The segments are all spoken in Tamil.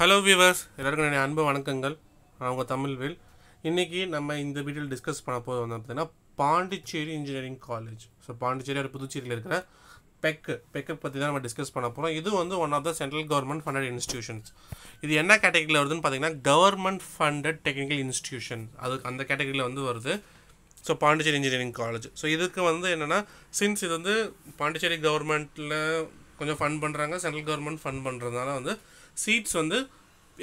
ஹலோ வியூவர்ஸ் எல்லாருக்கும் என்னுடைய அன்பு வணக்கங்கள் அவங்க தமிழ்வில் இன்றைக்கி நம்ம இந்த வீடியோவில் டிஸ்கஸ் பண்ண போது வந்து பார்த்தீங்கன்னா Pondicherry engineering college so Pondicherry ஒரு புதுச்சேரியில் இருக்கிற பெக்கு பெக்கை பற்றி தான் நம்ம டிஸ்கஸ் பண்ண போகிறோம் இது வந்து one of the central government funded institutions இது என்ன கேட்டகரியில் வருதுன்னு பார்த்தீங்கன்னா கவர்மெண்ட் ஃபண்டட் டெக்னிக்கல் இன்ஸ்டியூஷன் அது அந்த கேட்டகரியில் வந்து வருது so Pondicherry engineering college so இதுக்கு வந்து என்னென்னா சின்ஸ் இது வந்து பாண்டிச்சேரி கவர்மெண்ட்டில் கொஞ்சம் ஃபண்ட் பண்ணுறாங்க சென்ட்ரல் கவர்மெண்ட் ஃபண்ட் பண்ணுறதுனால வந்து சீட்ஸ் வந்து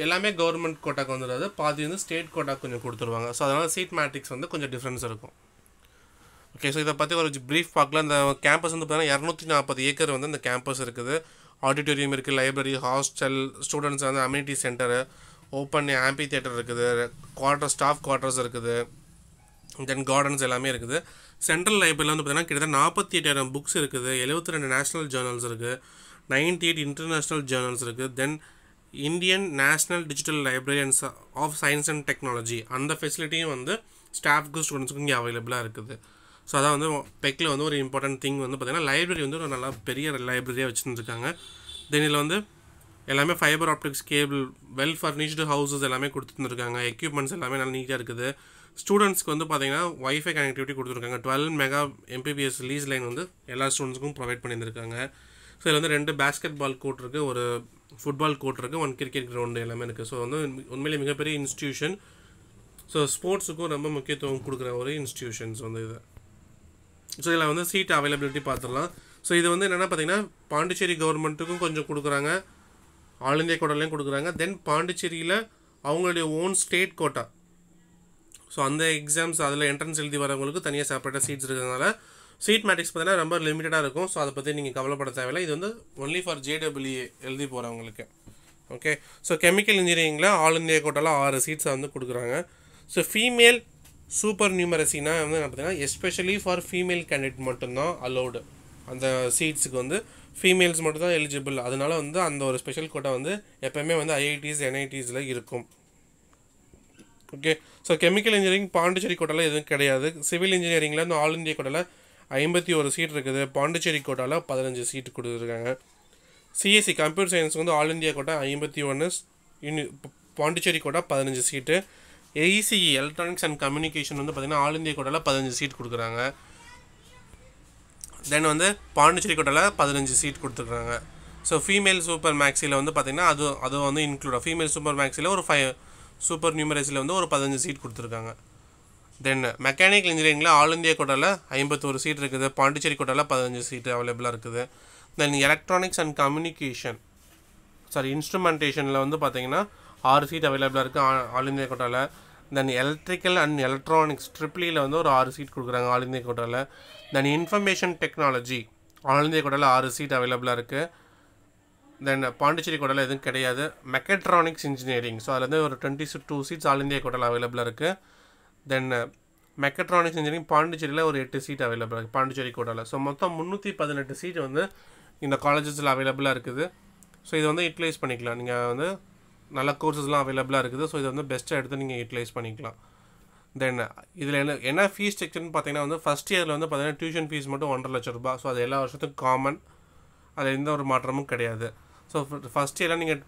எல்லாமே கவர்மெண்ட் கோட்டாக்கு வந்துடாது பாதி வந்து ஸ்டேட் கோட்டாக்கு கொஞ்சம் கொடுத்துருவாங்க ஸோ அதனால் சீட் மேட்ரிக்ஸ் வந்து கொஞ்சம் டிஃப்ரென்ஸ் இருக்கும் ஓகே ஸோ இதை பற்றி ஒரு ப்ரீஃப் பார்க்கலாம் இந்த கேம்பஸ் வந்து பார்த்தீங்கன்னா இரநூத்தி நாற்பது ஏக்கர் வந்து இந்த கேம்பஸ் இருக்குது ஆடிட்டோரியம் இருக்குது லைப்ரரி ஹாஸ்டல் ஸ்டூடெண்ட்ஸ் வந்து community centre open amphitheatre இருக்குது குவார்டர் ஸ்டாஃப் குவார்டர்ஸ் இருக்குது தென் கார்டன்ஸ் எல்லாமே இருக்குது சென்ட்ரல் லைப்ரரியில் வந்து பார்த்திங்கன்னா கிட்டத்தட்ட நாற்பத்தி எட்டாயிரம் புக்ஸ் இருக்குது எழுபத்தி ரெண்டு நேஷனல் ஜேர்னல்ஸ் இருக்குது நைன்டி எயிட் இன்டர்நேஷ்னல் ஜேர்னல்ஸ் இருக்குது then Indian national digital library and of science and technology அந்த ஃபெசிலிட்டியும் வந்து ஸ்டாஃப்க்கு ஸ்டூடெண்ட்ஸுக்கும் இங்கே அவைலபிளாக இருக்குது ஸோ அதான் வந்து பெக்கில் வந்து ஒரு இம்பார்ட்டன்ட் திங் வந்து பார்த்திங்கன்னா லைப்ரரி வந்து ஒரு நல்லா பெரிய லைப்ரரியாக வச்சுருந்துருக்காங்க தென் இதில் வந்து எல்லாமே fibre optics cable well furnished houses எல்லாமே கொடுத்துருந்துருக்காங்க எக்யூப்மெண்ட்ஸ் எல்லாமே நல்லா நீட்டாக இருக்குது ஸ்டூடெண்ட்ஸ்க்கு வந்து பார்த்திங்கன்னா ஒய்ஃபை கனெக்டிவிட்டி கொடுத்துருக்காங்க twelve mega MBPS lease line வந்து எல்லா ஸ்டூடெண்ட்ஸுக்கும் ப்ரொவைட் பண்ணியிருந்திருக்காங்க ஸோ இதில் வந்து ரெண்டு பேஸ்கெட் பால் கோர்ட் இருக்குது ஒரு ஃபுட்பால் கோர்ட் இருக்குது ஒன் கிரிக்கெட் கிரவுண்டு எல்லாமே இருக்குது ஸோ வந்து உண்மையிலேயே மிகப்பெரிய இன்ஸ்டியூஷன் ஸோ ஸ்போர்ட்ஸுக்கும் ரொம்ப முக்கியத்துவம் கொடுக்குற ஒரு இன்ஸ்டியூஷன்ஸ் வந்து இது ஸோ இதில் வந்து சீட் அவைலபிலிட்டி பார்த்துடலாம் ஸோ இது வந்து என்னென்னா பார்த்தீங்கன்னா பாண்டிச்சேரி கவர்மெண்ட்டுக்கும் கொஞ்சம் கொடுக்குறாங்க ஆல் இந்தியா கோட்டாலையும் கொடுக்குறாங்க தென் பாண்டிச்சேரியில் அவங்களுடைய ஓன் ஸ்டேட் கோட்டா ஸோ அந்த எக்ஸாம்ஸ் அதில் என்ட்ரன்ஸ் எழுதி வரவங்களுக்கு தனியாக செப்பரேட்டாக சீட்ஸ் இருக்கிறதுனால சீட் மேட்ரிக்ஸ் பார்த்தீங்கன்னா ரொம்ப லிமிட்டடாக இருக்கும் ஸோ அதை பற்றி நீங்கள் கவலைப்பட தேவையில்லை இது வந்து ஒன்லி ஃபார் ஜேடபிள்யூ எழுதி போகிறவங்களுக்கு ஓகே ஸோ கெமிக்கல் இன்ஜினியரிங்கில் ஆல் இந்தியா கோட்டாவில் ஆறு சீட்ஸை வந்து கொடுக்குறாங்க ஸோ ஃபீமேல் சூப்பர் நியூமரசினா வந்து என்ன பார்த்தீங்கன்னா எஸ்பெஷலி ஃபார் ஃபீமேல் கேண்டிடேட் மட்டும்தான் அலோடு அந்த சீட்ஸுக்கு வந்து ஃபீமேல்ஸ் மட்டும்தான் எலிஜிபிள் அதனால வந்து அந்த ஒரு ஸ்பெஷல் கோட்டை வந்து எப்போயுமே வந்து ஐஐடிஸ் என்ஐடிஸில் இருக்கும் okay so chemical engineering Pondicherry கோட்டாவில் எதுவும் கிடையாது சிவில் இன்ஜினியரிங்கில் வந்து ஆல் இந்தியா கோட்டாவில் ஐம்பத்தி ஒரு சீட் இருக்குது பாண்டிச்சேரி கோட்டாவில் பதினஞ்சு சீட் கொடுத்துருக்காங்க சிஎஸ்சி கம்ப்யூட்டர் சயின்ஸ் வந்து ஆல் இந்தியா கோட்டா ஐம்பத்தி ஒன்று பாண்டிச்சேரி கோட்டா பதினஞ்சு seat AECE electronics and communication வந்து பார்த்திங்கன்னா ஆல் இந்தியா கோட்டாவில் பதினஞ்சு சீட் கொடுக்குறாங்க தென் வந்து பாண்டிச்சேரி கோட்டாவில் பதினஞ்சு சீட் கொடுத்துருக்காங்க ஸோ ஃபீமேல் சூப்பர் மேக்ஸியில் வந்து பார்த்திங்கன்னா அது அது வந்து இன்க்ளூடாக ஃபீமேல் சூப்பர் மேக்ஸியில் ஒரு ஃபைவ் சூப்பர் நியூமரேஸில் வந்து ஒரு பதினஞ்சு சீட் கொடுத்துருக்காங்க தென் மெக்கானிக்கல் இன்ஜினியரிங்கில் ஆல் இந்தியா கோட்டாவில் ஐம்பத்தோரு சீட் இருக்குது பாண்டிச்சேரி கோட்டாவில் பதினஞ்சு சீட்டு அவைலபிளாக இருக்குது then electronics and communication sorry இன்ஸ்ட்ருமெண்டேஷனில் வந்து பார்த்தீங்கன்னா ஆறு சீட் அவைலபிளாக இருக்குது ஆல் இந்தியா கோட்டாவில் தென் எலக்ட்ரிக்கல் அண்ட் எலக்ட்ரானிக்ஸ் ட்ரிப்ளியில் வந்து ஒரு ஆறு சீட் கொடுக்குறாங்க ஆல் இந்தியா கோட்டாவில் then information technology all India கோட்டாவில் ஆறு சீட் அவைலபிளாக இருக்குது தென் பாண்டிச்சேரி கோட்டாவில் எதுவும் கிடையாது மெக்கட்ரானிக்ஸ் இன்ஜினியரிங் ஸோ அதில் வந்து ஒரு twenty two seats all India கோட்டாவில் அவைலபிளாக இருக்குது தென் மெக்கட்ரானிக்ஸ் இன்ஜினியரிங் பாண்டிச்சேரியில் ஒரு எட்டு சீட் அவைலபிள் இருக்குது பாண்டிச்சேரி கோட்டாவில் ஸோ மொத்தம் முந்நூற்றி பதினெட்டு சீட் வந்து இந்த காலேஜஸில் அவைலபிளாக இருக்குது ஸோ இதை வந்து யூட்டிலைஸ் பண்ணிக்கலாம் நீங்கள் வந்து நல்ல கோர்சஸ்லாம் அவைலபிளாக இருக்குது ஸோ இதை வந்து பெஸ்ட்டாக எடுத்து நீங்கள் யூட்டிலைஸ் பண்ணிக்கலாம் தென் இதில் என்ன என்ன ஃபீஸ் ஸ்ட்ரக்சர்னு பார்த்தீங்கன்னா வந்து ஃபஸ்ட் இயரில் வந்து பார்த்தீங்கன்னா டியூஷன் ஃபீஸ் மட்டும் ஒன்றரை லட்ச ரூபா ஸோ அது எல்லா வருஷத்துக்கும் காமன் அதில் எந்த ஒரு மாற்றமும் கிடையாது ஸோ ஃபஸ்ட் இயரில் நீங்கள்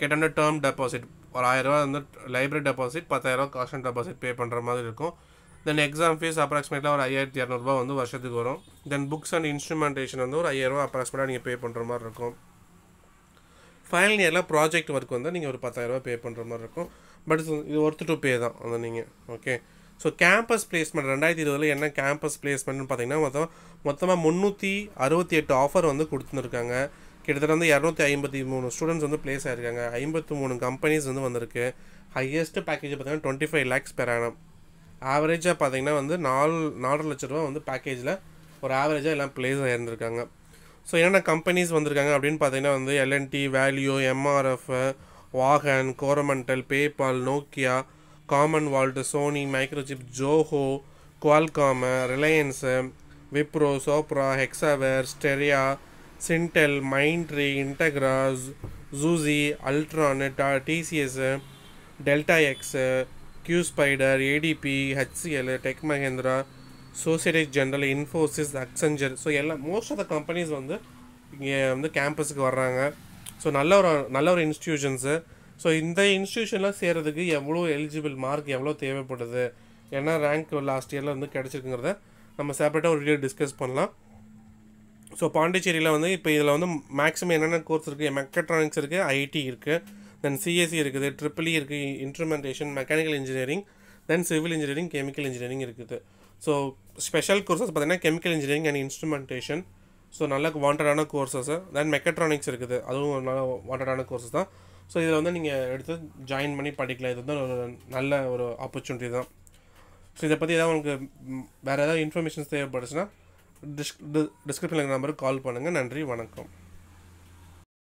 கேட்டோம்னா டேர்ம் டெபாசிட் ஒரு ஆயிரரூவா வந்து லைப்ரரி டெபாசிட் பத்தாயிரரூவா காஷன் டெபாசிட் பே பண்ணுற மாதிரி இருக்கும் தென் எக்ஸாம் ஃபீஸ் அப்ராக்சிமேட்டாக ஒரு ஐயாயிரத்தி இரநூறுபா வந்து வருஷத்துக்கு வரும் தென் புக்ஸ் அண்ட் இன்ஸ்ட்ருமெண்டேஷன் வந்து ஒரு ஐயாயிரரூவா அப்ராக்சிமேட்டாக நீங்கள் பே பண்ணுற மாதிரி இருக்கும் ஃபைனல் இயரில் ப்ராஜெக்ட் ஒர்க் வந்து நீங்கள் ஒரு பத்தாயிரரூவா பே பண்ணுற மாதிரி இருக்கும் பட் இது ஒர்த்து டூ பே தான் வந்து நீங்கள் ஓகே ஸோ கேம்பஸ் பிளேஸ்மெண்ட் ரெண்டாயிரத்தி இருபதில் என்ன கேம்பஸ் பிளேஸ்மெண்ட்னு பார்த்தீங்கன்னா மொத்தம் மொத்தமாக முந்நூற்றி அறுபத்தி எட்டு ஆஃபர் வந்து கொடுத்துருக்காங்க கிட்டத்தட்ட வந்து இரநூத்தி ஐம்பத்தி மூணு ஸ்டூடெண்ட்ஸ் வந்து பிளேஸ் ஆயிருக்காங்க ஐம்பத்தி மூணு கம்பெனிஸ் வந்து வந்திருக்கு ஹையஸ்ட் பேக்கேஜ் பார்த்தீங்கன்னா டுவெண்ட்டி ஃபைவ் லேக்ஸ் பெறணும் ஆவரேஜாக பார்த்தீங்கன்னா வந்து நாலு நாலரை லட்ச ரூபா வந்து பேக்கேஜில் ஒரு ஆவரேஜாக எல்லாம் பிளேஸ் ஆயிருந்திருக்காங்க ஸோ என்னென்ன கம்பெனிஸ் வந்திருக்காங்க அப்படின்னு பார்த்தீங்கன்னா வந்து எல்என்டி வேல்யூ எம்ஆர்எஃப் வாகன் Coromandel PayPal Nokia Commvault Sony Microchip Zoho Qualcomm Reliance Wipro Sopra Hexaware Steria Syntel Mindtree இன்டக்ராஸ் ஜூசி அல்ட்ரானெட் TCS Delta X Q spider ADP HCL tech Mahindra Societe Generale Infosys Accenture so எல்லாம் மோஸ்ட் ஆஃப் த கம்பெனிஸ் வந்து இங்கே வந்து கேம்பஸுக்கு வர்றாங்க ஸோ நல்ல ஒரு நல்ல ஒரு இன்ஸ்டியூஷன்ஸு ஸோ இந்த இன்ஸ்டியூஷனில் சேர்கிறதுக்கு எவ்வளோ எலிஜிபிள் மார்க் எவ்வளோ தேவைப்படுது என்ன ரேங்க் லாஸ்ட் இயரில் வந்து கிடச்சிருக்குங்கிறத நம்ம செப்பரேட்டாக ஒரு வீடியோ டிஸ்கஸ் பண்ணலாம் ஸோ பாண்டிச்சேரியில் வந்து இப்போ இதில் வந்து மேக்ஸிமம் என்னென்ன கோர்ஸ் e இருக்குது மெக்கட்ரானிக்ஸ் e இருக்குது ஐடி இருக்குது தென் சிஎஸ்சி இருக்குது ட்ரிபிள் இருக்குது instrumentation mechanical engineering then civil engineering chemical engineering இருக்குது ஸோ ஸ்பெஷல் கோர்சஸ் பார்த்திங்கன்னா chemical engineering and instrumentation so நல்ல வாண்டடான கோர்சஸ்ஸு தென் மெக்கட்ரானிக்ஸ் இருக்குது அதுவும் நல்ல வாண்டடான கோர்சஸ் தான் ஸோ இதில் வந்து நீங்கள் எடுத்து ஜாயின் பண்ணி படிக்கலாம் இது வந்து ஒரு நல்ல ஒரு ஆப்பர்ச்சுனிட்டி தான் ஸோ இதை பற்றி ஏதாவது உங்களுக்கு வேறு ஏதாவது இன்ஃபர்மேஷன்ஸ் தேவைப்படுச்சுன்னா டிஸ்க் டிஸ்கிரிப்ஷன் நம்பருக்கு கால் பண்ணுங்கள் நன்றி வணக்கம்